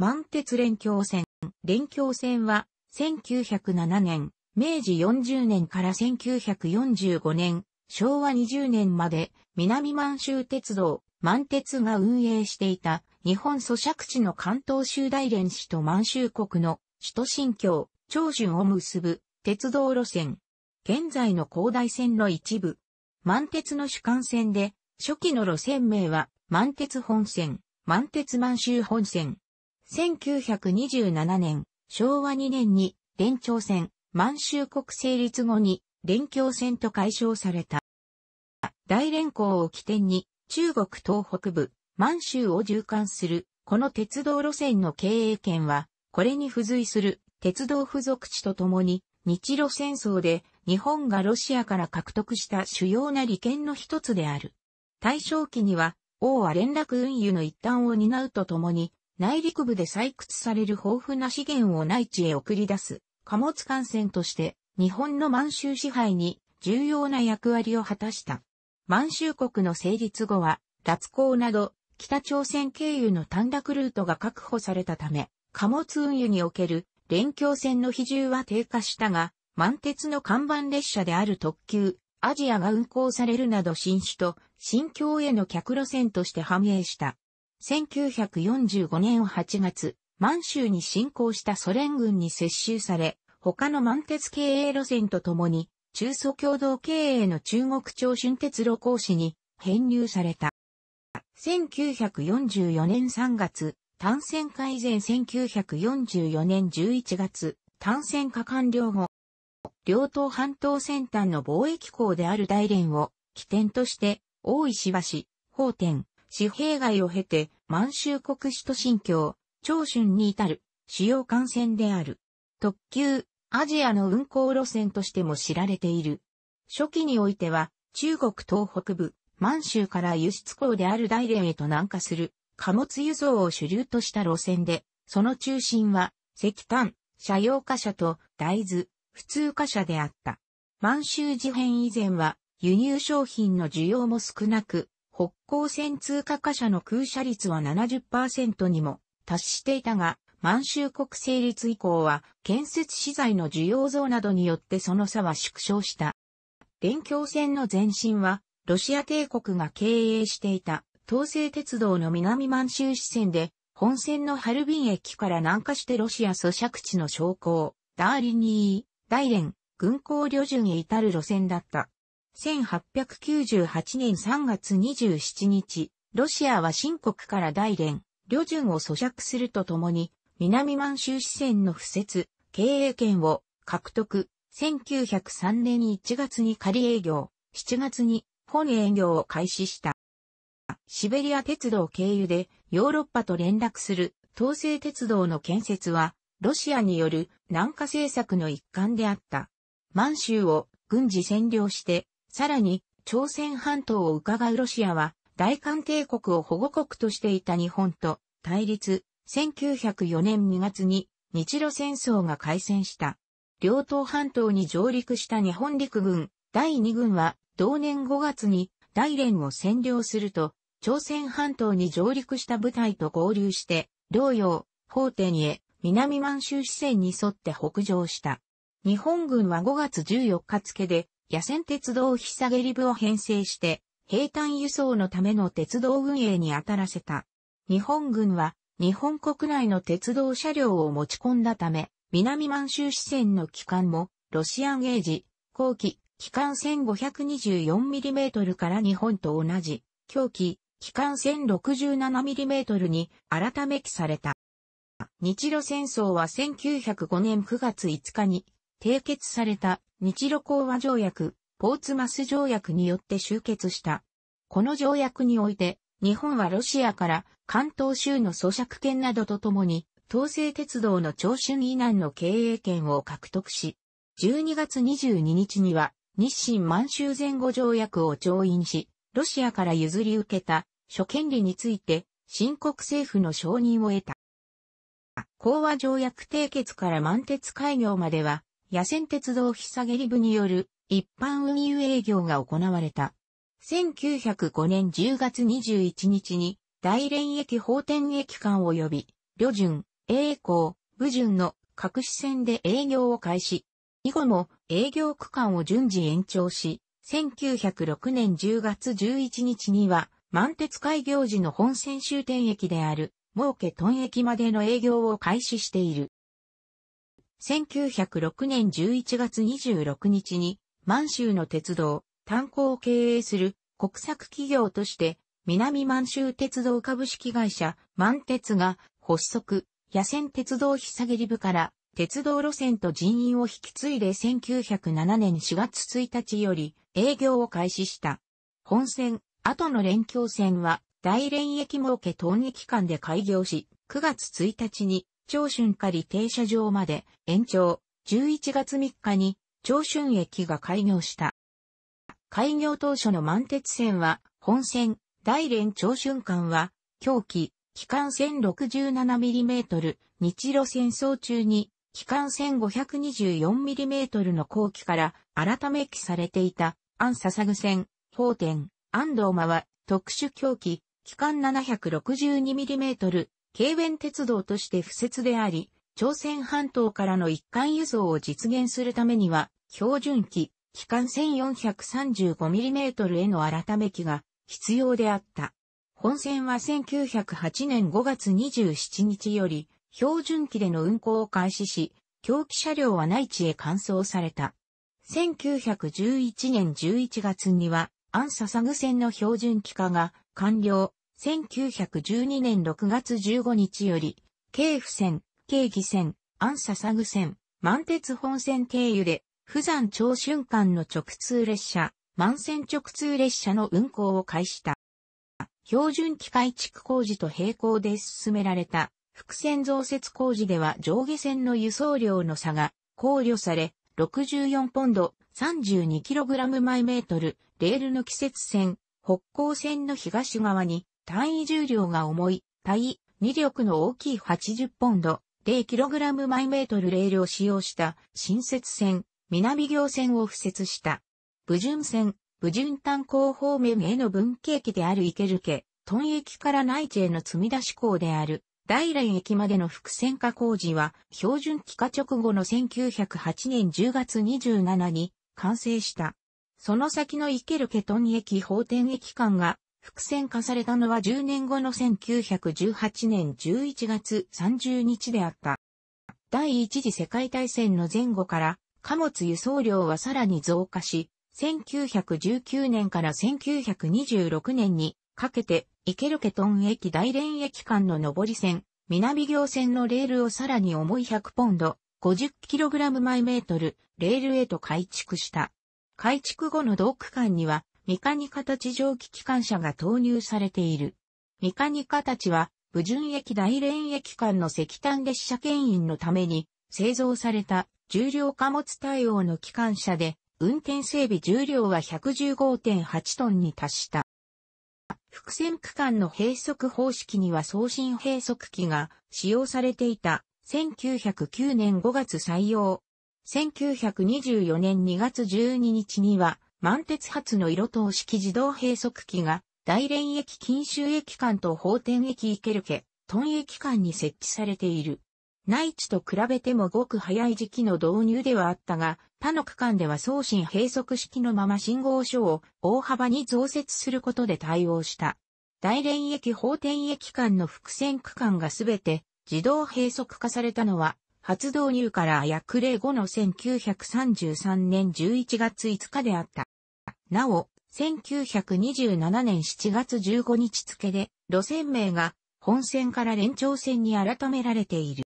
満鉄連橋線。連橋線は、1907年、明治40年から1945年、昭和20年まで、南満州鉄道、満鉄が運営していた、日本租借地の関東州大連市と満州国の首都新京、長春を結ぶ鉄道路線。現在の広大線の一部。満鉄の主幹線で、初期の路線名は、満鉄本線、満鉄満州本線、1927年、昭和2年に、連朝戦、満州国成立後に、連協戦と解消された。大連港を起点に、中国東北部、満州を縦貫する、この鉄道路線の経営権は、これに付随する鉄道付属地とともに、日露戦争で日本がロシアから獲得した主要な利権の一つである。大正期には、王は連絡運輸の一端を担うとともに、内陸部で採掘される豊富な資源を内地へ送り出す貨物艦船として日本の満州支配に重要な役割を果たした。満州国の成立後は、脱港など北朝鮮経由の短絡ルートが確保されたため、貨物運輸における連橋船の比重は低下したが、満鉄の看板列車である特急、アジアが運行されるなど新種と新京への客路線として繁栄した。1945年8月、満州に侵攻したソ連軍に接収され、他の満鉄経営路線とともに、中蘇共同経営の中国朝春鉄路行師に編入された。1944年3月、単線改善1944年11月、単線化完了後、両党半島先端の貿易港である大連を起点として、大石橋、宝天、紙幣街を経て満州国首都新京、長春に至る主要幹線である。特急、アジアの運行路線としても知られている。初期においては、中国東北部、満州から輸出港である大連へと南下する貨物輸送を主流とした路線で、その中心は石炭、車用貨車と大豆、普通貨車であった。満州事変以前は輸入商品の需要も少なく、北高線通過貨車の空車率は70%にも達していたが、満州国成立以降は建設資材の需要増などによってその差は縮小した。連橋線の前身は、ロシア帝国が経営していた東西鉄道の南満州支線で、本線のハルビン駅から南下してロシア租借地の将校、ダーリニー、大連、軍港旅順へ至る路線だった。1898年3月27日、ロシアは新国から大連、旅順を咀嚼するとともに、南満州支線の布設、経営権を獲得。1903年1月に仮営業、7月に本営業を開始した。シベリア鉄道経由でヨーロッパと連絡する東西鉄道の建設は、ロシアによる南下政策の一環であった。満州を軍事占領してさらに、朝鮮半島を伺うロシアは、大韓帝国を保護国としていた日本と対立、1904年2月に日露戦争が開戦した。両党半島に上陸した日本陸軍第2軍は同年5月に大連を占領すると、朝鮮半島に上陸した部隊と合流して、両洋、法典へ南満州支線に沿って北上した。日本軍は5月14日付で野戦鉄道ひさげり部を編成して、平坦輸送のための鉄道運営に当たらせた。日本軍は、日本国内の鉄道車両を持ち込んだため、南満州支線の機関も、ロシアンゲージ、後期、機関 1524mm から日本と同じ、狂気、機関 1067mm に改め記された。日露戦争は1905年9月5日に締結された日露講和条約、ポーツマス条約によって終結した。この条約において、日本はロシアから関東州の租借権などとともに、東西鉄道の長春以南の経営権を獲得し、12月22日には日清満州前後条約を調印し、ロシアから譲り受けた諸権利について、新国政府の承認を得た。講和条約締結から満鉄開業までは、野戦鉄道ひさげり部による一般運輸営業が行われた。1905年10月21日に大連駅法天駅間及び、旅順、栄光、武順の各支線で営業を開始。以後も営業区間を順次延長し、1906年10月11日には、満鉄開業時の本線終点駅である、儲けトン駅までの営業を開始している。1906年11月26日に満州の鉄道、炭鉱を経営する国策企業として南満州鉄道株式会社満鉄が発足、野戦鉄道日下げり部から鉄道路線と人員を引き継いで1907年4月1日より営業を開始した。本線、後の連協線は大連駅儲け東駅間で開業し、9月1日に長春仮停車場まで延長、11月3日に長春駅が開業した。開業当初の満鉄線は、本線、大連長春間は、狂気、機関線 1067mm、日露戦争中に、機関線 524mm の後期から改め期されていた、安サ具線、法典、安藤間は、特殊狂気、機関 762mm、軽便鉄道として不設であり、朝鮮半島からの一貫輸送を実現するためには、標準機、機関 1435mm への改め機が必要であった。本線は1908年5月27日より、標準機での運行を開始し、狂気車両は内地へ換送された。1911年11月には、アンササグ線の標準機化が完了、1912年6月15日より、京府線、京義線、安笹具線、満鉄本線経由で、富山長春間の直通列車、満線直通列車の運行を開始した。標準機械築工事と並行で進められた、伏線増設工事では上下線の輸送量の差が考慮され、64ポンド、32kg 毎メートル、レールの季節線、北高線の東側に、単位重量が重い、対、魅力の大きい80ポンド、0kg イメートルレールを使用した新設線、南行線を付設した。武順線、武順炭鉱方面への分岐駅である池ル家、トン駅から内地への積み出し港である、大連駅までの伏線化工事は、標準期化直後の1908年10月27に完成した。その先の池ルトン駅方店駅間が伏線化されたのは10年後の1918年11月30日であった。第一次世界大戦の前後から貨物輸送量はさらに増加し、1919年から1926年にかけてイケルケトン駅大連駅間の上り線、南行線のレールをさらに重い100ポンド、50kg 毎メートル、レールへと改築した。改築後のド区間にはミカニカたち蒸気機関車が投入されている。ミカニカたちは、武順駅大連駅間の石炭列車牽引のために製造された重量貨物対応の機関車で、運転整備重量は115.8トンに達した。伏線区間の閉塞方式には送信閉塞機が使用されていた1909年5月採用。1924年2月12日には満鉄発の色等式自動閉塞機が、大連駅近州駅間と法天駅池ルケ、ン駅間に設置されている。内地と比べてもごく早い時期の導入ではあったが、他の区間では送信閉塞式のまま信号書を大幅に増設することで対応した。大連駅法天駅間の伏線区間がすべて自動閉塞化されたのは、初導入から約例後の1933年11月5日であった。なお、1927年7月15日付で、路線名が本線から連長線に改められている。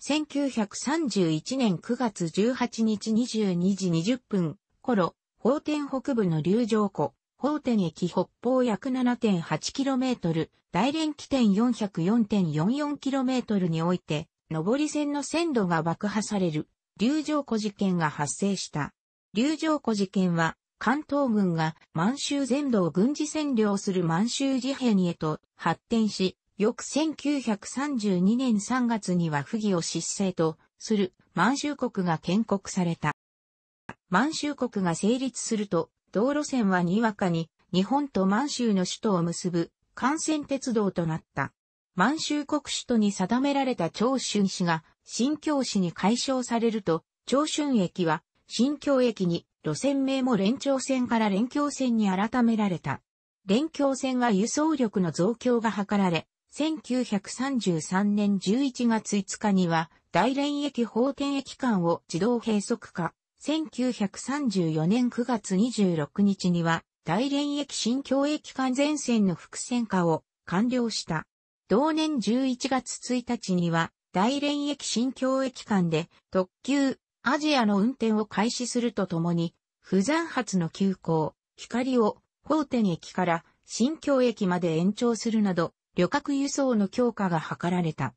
1931年9月18日22時20分頃、法天北部の流城湖、法天駅北方約 7.8km、大連起点 404.44km において、上り線の線路が爆破される、流城湖事件が発生した。流城湖事件は、関東軍が満州全土を軍事占領する満州事変へと発展し、翌1932年3月には不義を失勢とする満州国が建国された。満州国が成立すると、道路線はにわかに日本と満州の首都を結ぶ幹線鉄道となった。満州国首都に定められた長春市が新京市に解消されると、長春駅は新京駅に路線名も連長線から連強線に改められた。連強線は輸送力の増強が図られ、1933年11月5日には、大連駅法天駅間を自動閉塞化。1934年9月26日には、大連駅新京駅間全線の複線化を完了した。同年11月1日には、大連駅新京駅間で特急アジアの運転を開始するとともに、不山発の急行、光を、法天駅から新京駅まで延長するなど、旅客輸送の強化が図られた。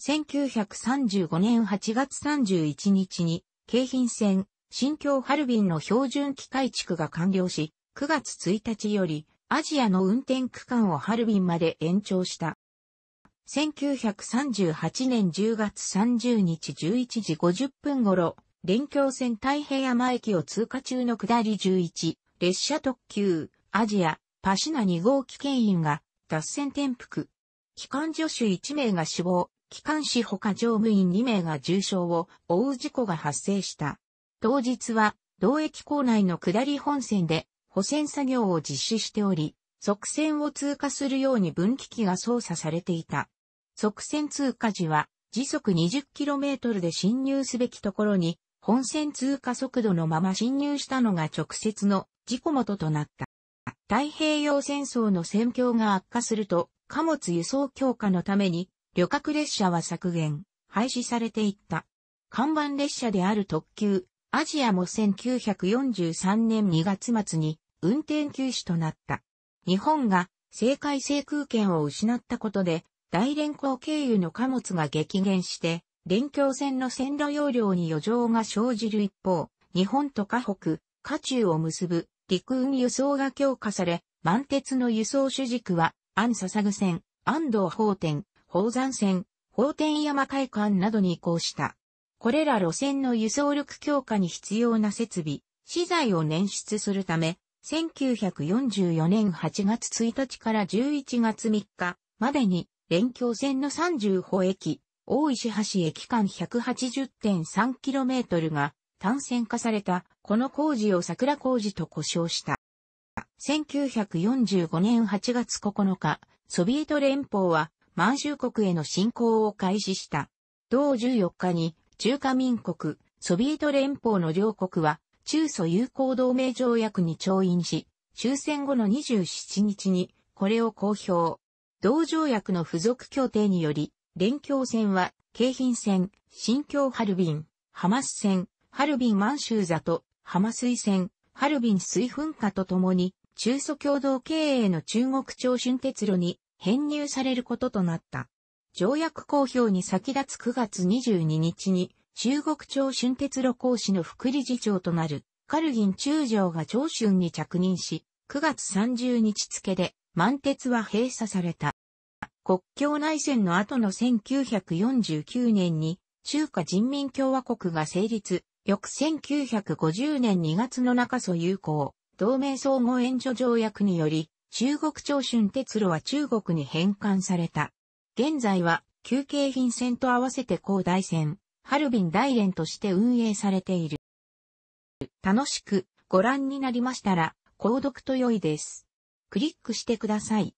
1935年8月31日に、京浜線、新京ハルビンの標準機械地区が完了し、9月1日より、アジアの運転区間をハルビンまで延長した。1938年10月30日11時50分頃、連京線太平山駅を通過中の下り11、列車特急、アジア、パシナ2号機牽引が、脱線転覆。機関助手1名が死亡、機関士他乗務員2名が重傷を負う事故が発生した。当日は、同駅構内の下り本線で、補線作業を実施しており、側線を通過するように分岐器が操作されていた。側線通過時は、時速 20km で進入すべきところに、本線通過速度のまま侵入したのが直接の事故元となった。太平洋戦争の戦況が悪化すると、貨物輸送強化のために、旅客列車は削減、廃止されていった。看板列車である特急、アジアも1943年2月末に運転休止となった。日本が政界制空権を失ったことで、大連行経由の貨物が激減して、連橋線の線路容量に余剰が生じる一方、日本と河北、河中を結ぶ陸運輸送が強化され、満鉄の輸送主軸は、安笹具線、安藤法天、宝山線、法天山海館などに移行した。これら路線の輸送力強化に必要な設備、資材を捻出するため、1944年8月1日から11月3日までに、連橋線の35駅、大石橋駅間 180.3km が単線化されたこの工事を桜工事と呼称した。1945年8月9日、ソビエト連邦は満州国への侵攻を開始した。同14日に中華民国、ソビエト連邦の両国は中ソ友好同盟条約に調印し、終戦後の27日にこれを公表。同条約の付属協定により、連協線は、京浜線、新京ハルビン、ハマス線、ハルビン満州座と、ハマ水線、ハルビン水噴火とともに、中蘇共同経営の中国朝春鉄路に編入されることとなった。条約公表に先立つ9月22日に、中国朝春鉄路講師の副理事長となる、カルギン中将が朝春に着任し、9月30日付で、満鉄は閉鎖された。国境内戦の後の1949年に中華人民共和国が成立、翌1950年2月の中蘇友好、同盟相互援助条約により、中国長春鉄路は中国に返還された。現在は、休憩品線と合わせて高台線、ハルビン大連として運営されている。楽しくご覧になりましたら、購読と良いです。クリックしてください。